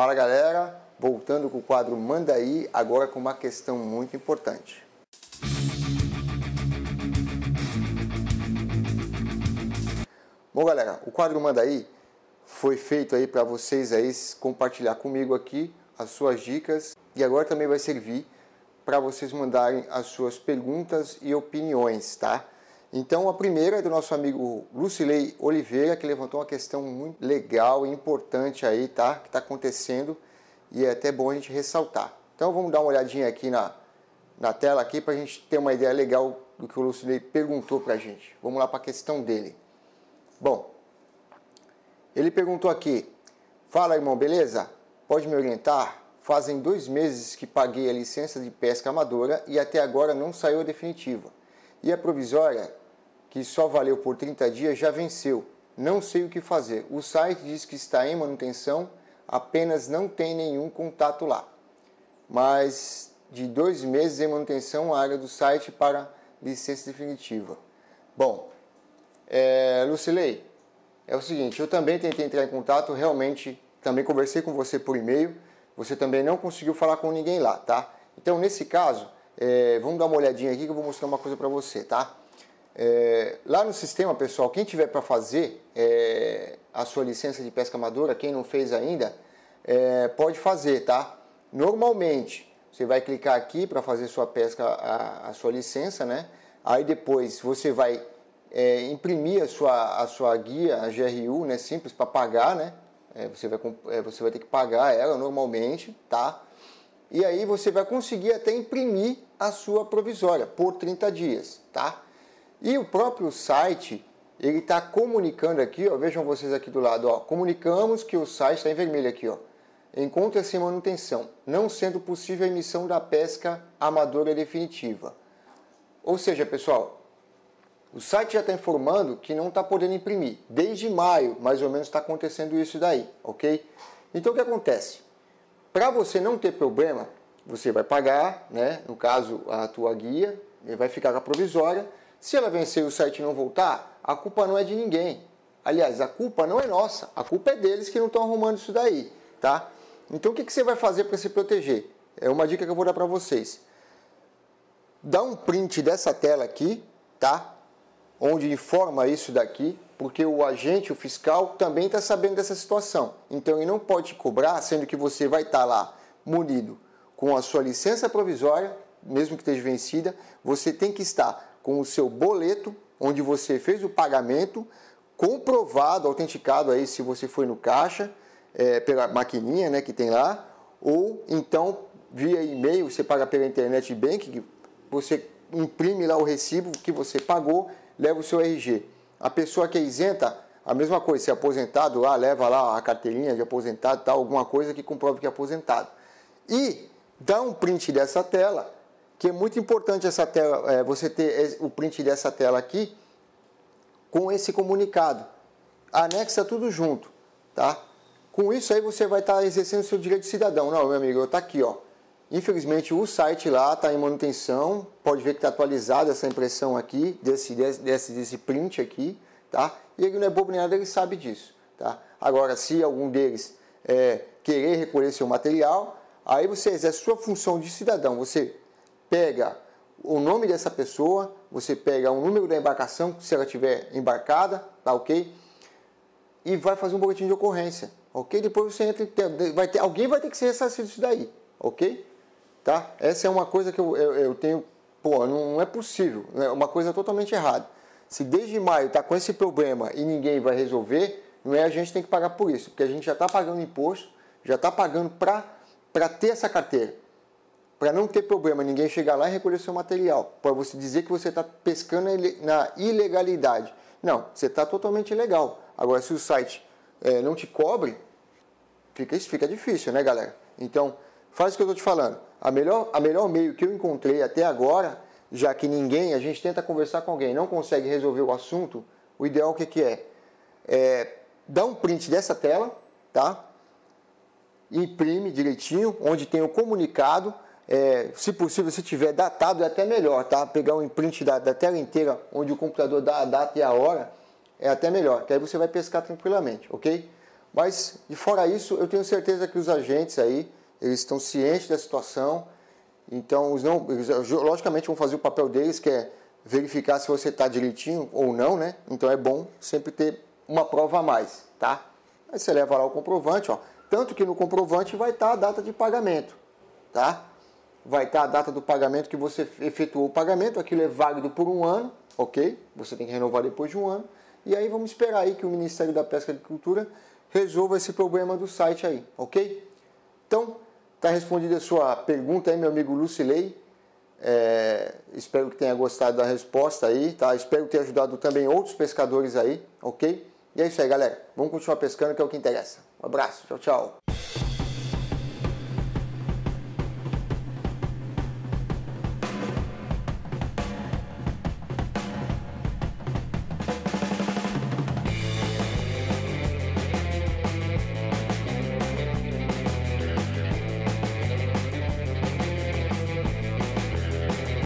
Fala galera, voltando com o quadro Manda aí, agora com uma questão muito importante. Bom galera, o quadro Manda aí foi feito aí para vocês aí compartilhar comigo aqui as suas dicas e agora também vai servir para vocês mandarem as suas perguntas e opiniões, tá? Então, a primeira é do nosso amigo Lucilei Oliveira, que levantou uma questão muito legal e importante aí, tá? Que está acontecendo e é até bom a gente ressaltar. Então, vamos dar uma olhadinha aqui na, na tela aqui para a gente ter uma ideia legal do que o Lucilei perguntou para a gente. Vamos lá para a questão dele. Bom, ele perguntou aqui, fala irmão, beleza? Pode me orientar? Fazem dois meses que paguei a licença de pesca amadora e até agora não saiu a definitiva. E a é provisória que só valeu por 30 dias, já venceu. Não sei o que fazer. O site diz que está em manutenção, apenas não tem nenhum contato lá. Mas de dois meses em manutenção, a área do site para licença definitiva. Bom, é, Lucilei, é o seguinte, eu também tentei entrar em contato, realmente também conversei com você por e-mail, você também não conseguiu falar com ninguém lá, tá? Então, nesse caso, é, vamos dar uma olhadinha aqui que eu vou mostrar uma coisa para você, tá? É, lá no sistema, pessoal, quem tiver para fazer é, a sua licença de pesca amadora, quem não fez ainda, é, pode fazer, tá? Normalmente, você vai clicar aqui para fazer sua pesca, a, a, sua licença, né? Aí depois você vai é, imprimir a sua, a sua guia, a GRU, né? Simples para pagar, né? É, você, vai, é, você vai ter que pagar ela normalmente, tá? E aí você vai conseguir até imprimir a sua provisória por 30 dias, tá? E o próprio site, ele está comunicando aqui, ó, vejam vocês aqui do lado, ó, comunicamos que o site está em vermelho aqui, ó, encontra-se em manutenção, não sendo possível a emissão da pesca amadora definitiva. Ou seja, pessoal, o site já está informando que não está podendo imprimir. Desde maio, mais ou menos, está acontecendo isso daí, ok? Então, o que acontece? Para você não ter problema, você vai pagar, né? no caso, a tua guia, vai ficar com a provisória, se ela vencer e o site não voltar, a culpa não é de ninguém. Aliás, a culpa não é nossa, a culpa é deles que não estão arrumando isso daí, tá? Então o que, que você vai fazer para se proteger? É uma dica que eu vou dar para vocês. Dá um print dessa tela aqui, tá? Onde informa isso daqui, porque o agente, o fiscal, também está sabendo dessa situação. Então ele não pode cobrar, sendo que você vai estar tá lá munido com a sua licença provisória, mesmo que esteja vencida, você tem que estar com o seu boleto, onde você fez o pagamento, comprovado, autenticado aí se você foi no caixa, é, pela maquininha né, que tem lá, ou então via e-mail, você paga pela internet bank, você imprime lá o recibo que você pagou, leva o seu RG. A pessoa que é isenta, a mesma coisa, se é aposentado lá, leva lá a carteirinha de aposentado, tal, alguma coisa que comprove que é aposentado. E dá um print dessa tela que é muito importante essa tela, é, você ter o print dessa tela aqui com esse comunicado. Anexa tudo junto, tá? Com isso aí você vai estar exercendo seu direito de cidadão. Não, meu amigo, está aqui, ó. Infelizmente o site lá está em manutenção, pode ver que está atualizada essa impressão aqui, desse, desse, desse print aqui, tá? E ele não é bobo nem nada, ele sabe disso, tá? Agora, se algum deles é, querer recolher seu material, aí você exerce sua função de cidadão, você pega o nome dessa pessoa, você pega o número da embarcação, se ela estiver embarcada, tá ok? E vai fazer um boletim de ocorrência, ok? Depois você entra, vai ter, alguém vai ter que ser ressarcido disso daí, ok? Tá? Essa é uma coisa que eu, eu, eu tenho, pô, não é possível, né? é uma coisa totalmente errada. Se desde maio está com esse problema e ninguém vai resolver, não é a gente tem que pagar por isso, porque a gente já está pagando imposto, já está pagando para ter essa carteira para não ter problema ninguém chegar lá e recolher seu material, para você dizer que você está pescando na ilegalidade. Não, você está totalmente legal. Agora, se o site é, não te cobre, fica, fica difícil, né, galera? Então, faz o que eu estou te falando. A melhor, a melhor meio que eu encontrei até agora, já que ninguém, a gente tenta conversar com alguém, não consegue resolver o assunto, o ideal é o que, que é? é? Dá um print dessa tela, tá? Imprime direitinho, onde tem o comunicado, é, se possível, se tiver datado, é até melhor, tá? Pegar um imprint da, da tela inteira, onde o computador dá a data e a hora, é até melhor, que aí você vai pescar tranquilamente, ok? Mas, de fora isso, eu tenho certeza que os agentes aí, eles estão cientes da situação, então, os não, eles, logicamente, vão fazer o papel deles, que é verificar se você está direitinho ou não, né? Então, é bom sempre ter uma prova a mais, tá? Aí você leva lá o comprovante, ó. Tanto que no comprovante vai estar tá a data de pagamento, tá? vai estar a data do pagamento que você efetuou o pagamento, aquilo é válido por um ano, ok? Você tem que renovar depois de um ano. E aí vamos esperar aí que o Ministério da Pesca e Agricultura resolva esse problema do site aí, ok? Então, está respondida a sua pergunta aí, meu amigo Lucilei. É, espero que tenha gostado da resposta aí, tá? Espero ter ajudado também outros pescadores aí, ok? E é isso aí, galera. Vamos continuar pescando, que é o que interessa. Um abraço, tchau, tchau.